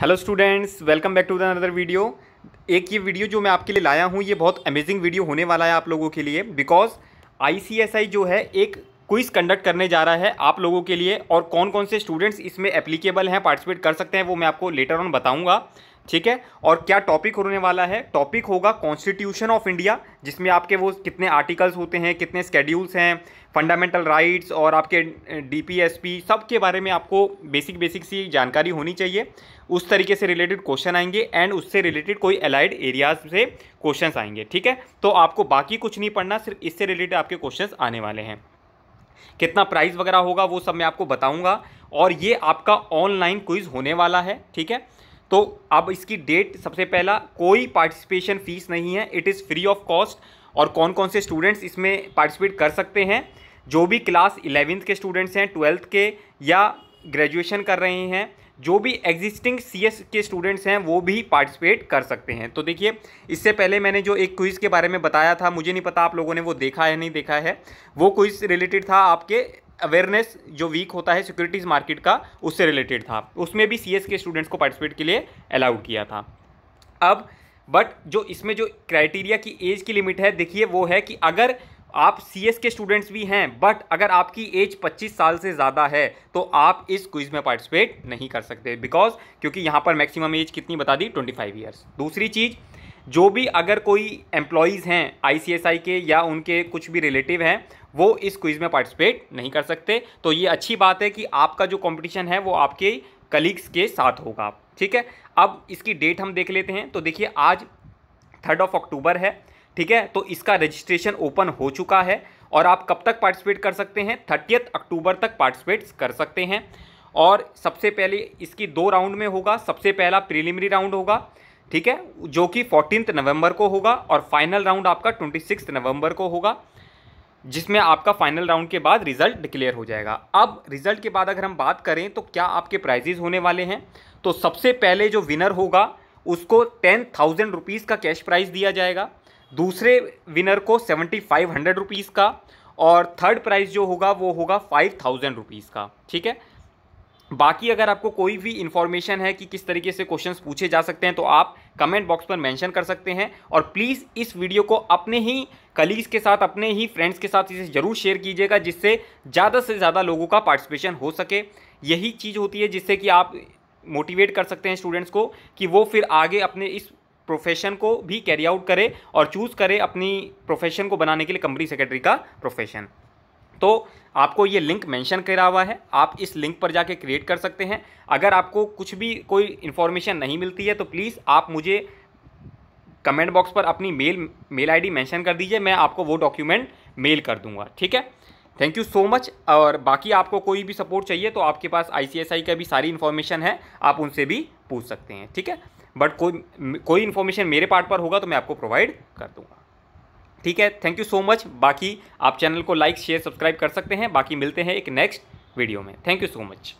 hello students welcome back to the another video एक ये video जो मैं आपके लिए लाया हूँ ये बहुत अमेजिंग वीडियो होने वाला है आप लोगों के लिए बिकॉज आई जो है एक क्विज कंडक्ट करने जा रहा है आप लोगों के लिए और कौन कौन से स्टूडेंट्स इसमें एप्लीकेबल हैं पार्टिसिपेट कर सकते हैं वो मैं आपको लेटर ऑन बताऊंगा ठीक है और क्या टॉपिक होने वाला है टॉपिक होगा कॉन्स्टिट्यूशन ऑफ इंडिया जिसमें आपके वो कितने आर्टिकल्स होते हैं कितने स्केड्यूल्स हैं फंडामेंटल राइट्स और आपके डीपीएसपी सब के बारे में आपको बेसिक बेसिक सी जानकारी होनी चाहिए उस तरीके से रिलेटेड क्वेश्चन आएंगे एंड उससे रिलेटेड कोई अलाइड एरियाज से क्वेश्चंस आएंगे ठीक है तो आपको बाकी कुछ नहीं पढ़ना सिर्फ इससे रिलेटेड आपके क्वेश्चंस आने वाले हैं कितना प्राइस वगैरह होगा वो सब मैं आपको बताऊँगा और ये आपका ऑनलाइन क्विज़ होने वाला है ठीक है तो अब इसकी डेट सबसे पहला कोई पार्टिसिपेशन फ़ीस नहीं है it is free of cost और कौन कौन से स्टूडेंट्स इसमें पार्टिसिपेट कर सकते हैं जो भी क्लास इलेवेंथ के स्टूडेंट्स हैं ट्वेल्थ के या ग्रेजुएशन कर रहे हैं जो भी एग्जिस्टिंग सी के स्टूडेंट्स हैं वो भी पार्टिसिपेट कर सकते हैं तो देखिए इससे पहले मैंने जो एक क्विज़ के बारे में बताया था मुझे नहीं पता आप लोगों ने वो देखा है नहीं देखा है वो क्विज़ रिलेटेड था आपके अवेयरनेस जो वीक होता है सिक्योरिटीज़ मार्केट का उससे रिलेटेड था उसमें भी सी के स्टूडेंट्स को पार्टिसिपेट के लिए अलाउड किया था अब बट जो इसमें जो क्राइटेरिया की एज की लिमिट है देखिए वो है कि अगर आप सी एस के स्टूडेंट्स भी हैं बट अगर आपकी एज 25 साल से ज़्यादा है तो आप इस क्विज़ में पार्टिसिपेट नहीं कर सकते बिकॉज क्योंकि यहाँ पर मैक्सिमम एज कितनी बता दी 25 फाइव ईयर्स दूसरी चीज़ जो भी अगर कोई एम्प्लॉयज़ हैं आईसीएसआई के या उनके कुछ भी रिलेटिव हैं वो इस क्विज़ में पार्टिसिपेट नहीं कर सकते तो ये अच्छी बात है कि आपका जो कॉम्पिटिशन है वो आपके कलीग्स के साथ होगा ठीक है अब इसकी डेट हम देख लेते हैं तो देखिए आज थर्ड ऑफ अक्टूबर है ठीक है तो इसका रजिस्ट्रेशन ओपन हो चुका है और आप कब तक पार्टिसिपेट कर सकते हैं थर्टियथ अक्टूबर तक पार्टिसिपेट कर सकते हैं और सबसे पहले इसकी दो राउंड में होगा सबसे पहला प्रीलिमिनरी राउंड होगा ठीक है जो कि फोर्टीन नवंबर को होगा और फाइनल राउंड आपका ट्वेंटी सिक्स नवंबर को होगा जिसमें आपका फाइनल राउंड के बाद रिजल्ट डिक्लेयर हो जाएगा अब रिजल्ट के बाद अगर हम बात करें तो क्या आपके प्राइजेज होने वाले हैं तो सबसे पहले जो विनर होगा उसको टेन थाउजेंड रुपीज़ का कैश प्राइज़ दिया जाएगा दूसरे विनर को सेवेंटी फाइव हंड्रेड रुपीज़ का और थर्ड प्राइज़ जो होगा वो होगा फाइव थाउजेंड रुपीज़ का ठीक है बाकी अगर आपको कोई भी इन्फॉर्मेशन है कि किस तरीके से क्वेश्चंस पूछे जा सकते हैं तो आप कमेंट बॉक्स पर मेंशन कर सकते हैं और प्लीज़ इस वीडियो को अपने ही कलीग्स के साथ अपने ही फ्रेंड्स के साथ इसे ज़रूर शेयर कीजिएगा जिससे ज़्यादा से ज़्यादा लोगों का पार्टिसिपेशन हो सके यही चीज़ होती है जिससे कि आप मोटिवेट कर सकते हैं स्टूडेंट्स को कि वो फिर आगे अपने इस प्रोफेशन को भी कैरी आउट करे और चूज़ करे अपनी प्रोफेशन को बनाने के लिए कंपनी सेक्रेटरी का प्रोफेशन तो आपको ये लिंक मेंशन करा हुआ है आप इस लिंक पर जाके क्रिएट कर सकते हैं अगर आपको कुछ भी कोई इन्फॉर्मेशन नहीं मिलती है तो प्लीज़ आप मुझे कमेंट बॉक्स पर अपनी मेल मेल आईडी मेंशन कर दीजिए मैं आपको वो डॉक्यूमेंट मेल कर दूंगा ठीक है थैंक यू सो मच और बाकी आपको कोई भी सपोर्ट चाहिए तो आपके पास आई का भी सारी इन्फॉर्मेशन है आप उनसे भी पूछ सकते हैं ठीक है बट कोई कोई इन्फॉर्मेशन मेरे पार्ट पर होगा तो मैं आपको प्रोवाइड कर दूंगा ठीक है थैंक यू सो मच बाकी आप चैनल को लाइक शेयर सब्सक्राइब कर सकते हैं बाकी मिलते हैं एक नेक्स्ट वीडियो में थैंक यू सो मच